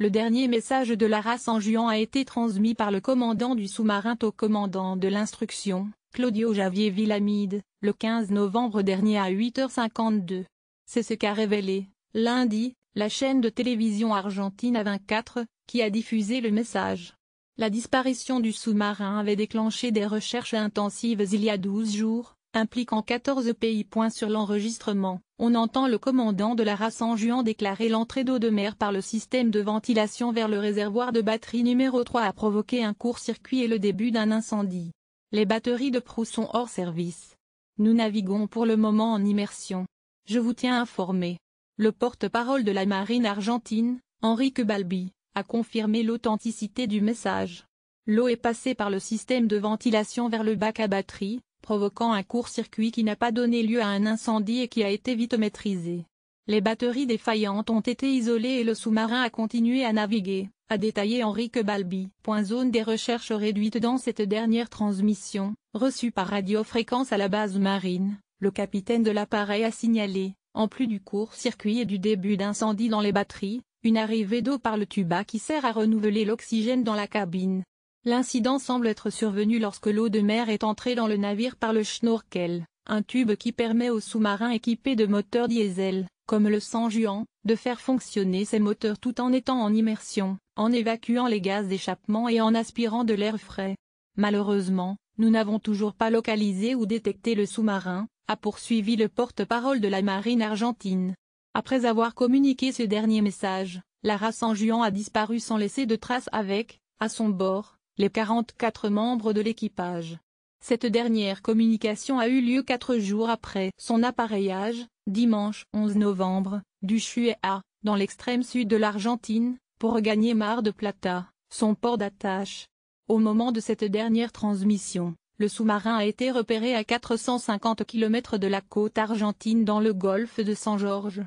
Le dernier message de la race en juin a été transmis par le commandant du sous-marin au commandant de l'instruction, Claudio Javier Villamide, le 15 novembre dernier à 8h52. C'est ce qu'a révélé, lundi, la chaîne de télévision Argentine A24, qui a diffusé le message. La disparition du sous-marin avait déclenché des recherches intensives il y a 12 jours, impliquant 14 pays. Point sur l'enregistrement, on entend le commandant de la race en juan déclarer l'entrée d'eau de mer par le système de ventilation vers le réservoir de batterie numéro 3 a provoqué un court-circuit et le début d'un incendie. Les batteries de proue sont hors service. Nous naviguons pour le moment en immersion. Je vous tiens informé. Le porte-parole de la marine argentine, Enrique Balbi, a confirmé l'authenticité du message. L'eau est passée par le système de ventilation vers le bac à batterie, provoquant un court-circuit qui n'a pas donné lieu à un incendie et qui a été vite maîtrisé. Les batteries défaillantes ont été isolées et le sous-marin a continué à naviguer, a détaillé Henrique Balbi. Point zone des recherches réduites dans cette dernière transmission, reçue par radiofréquence à la base marine, le capitaine de l'appareil a signalé, en plus du court-circuit et du début d'incendie dans les batteries, une arrivée d'eau par le tuba qui sert à renouveler l'oxygène dans la cabine. L'incident semble être survenu lorsque l'eau de mer est entrée dans le navire par le schnorkel, un tube qui permet aux sous-marins équipés de moteurs diesel, comme le San Juan, de faire fonctionner ces moteurs tout en étant en immersion, en évacuant les gaz d'échappement et en aspirant de l'air frais. Malheureusement, nous n'avons toujours pas localisé ou détecté le sous-marin, a poursuivi le porte-parole de la marine argentine. Après avoir communiqué ce dernier message, la race San Juan a disparu sans laisser de traces avec, à son bord, les 44 membres de l'équipage. Cette dernière communication a eu lieu quatre jours après son appareillage, dimanche 11 novembre, du ChUEA, dans l'extrême sud de l'Argentine, pour regagner Mar de Plata, son port d'attache. Au moment de cette dernière transmission, le sous-marin a été repéré à 450 km de la côte argentine dans le golfe de San georges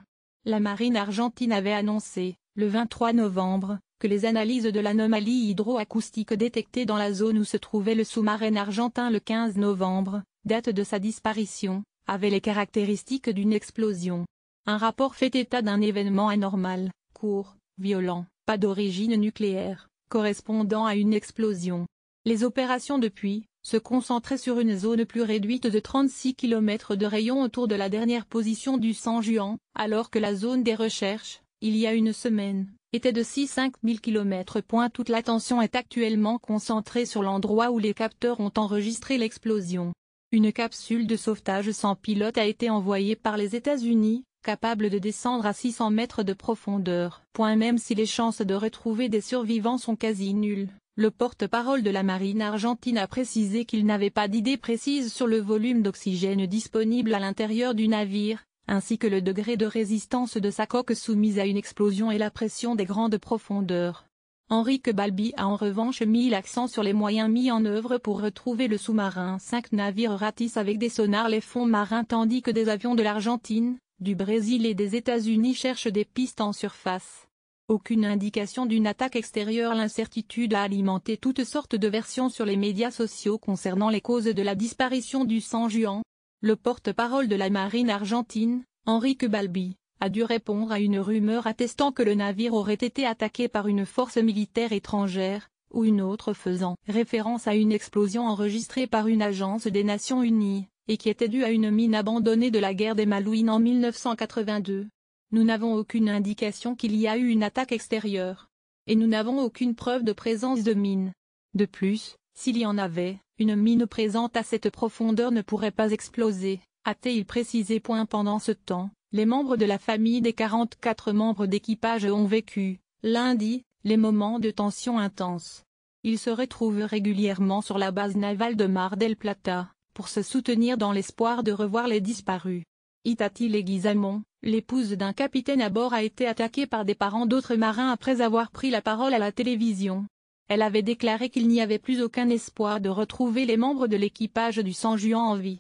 La marine argentine avait annoncé, le 23 novembre, que les analyses de l'anomalie hydroacoustique détectée dans la zone où se trouvait le sous-marin argentin le 15 novembre, date de sa disparition, avaient les caractéristiques d'une explosion. Un rapport fait état d'un événement anormal, court, violent, pas d'origine nucléaire, correspondant à une explosion. Les opérations depuis, se concentraient sur une zone plus réduite de 36 km de rayon autour de la dernière position du San Juan, alors que la zone des recherches, il y a une semaine, était de 6 5000 km. Toute l'attention est actuellement concentrée sur l'endroit où les capteurs ont enregistré l'explosion. Une capsule de sauvetage sans pilote a été envoyée par les États-Unis, capable de descendre à 600 mètres de profondeur. même si les chances de retrouver des survivants sont quasi nulles, le porte-parole de la marine argentine a précisé qu'il n'avait pas d'idée précise sur le volume d'oxygène disponible à l'intérieur du navire, ainsi que le degré de résistance de sa coque soumise à une explosion et la pression des grandes profondeurs. Henrique Balbi a en revanche mis l'accent sur les moyens mis en œuvre pour retrouver le sous-marin. Cinq navires ratissent avec des sonars les fonds marins tandis que des avions de l'Argentine, du Brésil et des États-Unis cherchent des pistes en surface. Aucune indication d'une attaque extérieure L'incertitude a alimenté toutes sortes de versions sur les médias sociaux concernant les causes de la disparition du sang Juan, le porte-parole de la marine argentine, Enrique Balbi, a dû répondre à une rumeur attestant que le navire aurait été attaqué par une force militaire étrangère, ou une autre faisant référence à une explosion enregistrée par une agence des Nations Unies, et qui était due à une mine abandonnée de la guerre des Malouines en 1982. Nous n'avons aucune indication qu'il y a eu une attaque extérieure. Et nous n'avons aucune preuve de présence de mine. De plus, s'il y en avait, une mine présente à cette profondeur ne pourrait pas exploser, a-t-il précisé. Pendant ce temps, les membres de la famille des 44 membres d'équipage ont vécu, lundi, les moments de tension intense. Ils se retrouvent régulièrement sur la base navale de Mar del Plata, pour se soutenir dans l'espoir de revoir les disparus. Itati et l'épouse d'un capitaine à bord a été attaquée par des parents d'autres marins après avoir pris la parole à la télévision elle avait déclaré qu'il n'y avait plus aucun espoir de retrouver les membres de l'équipage du San Juan en vie.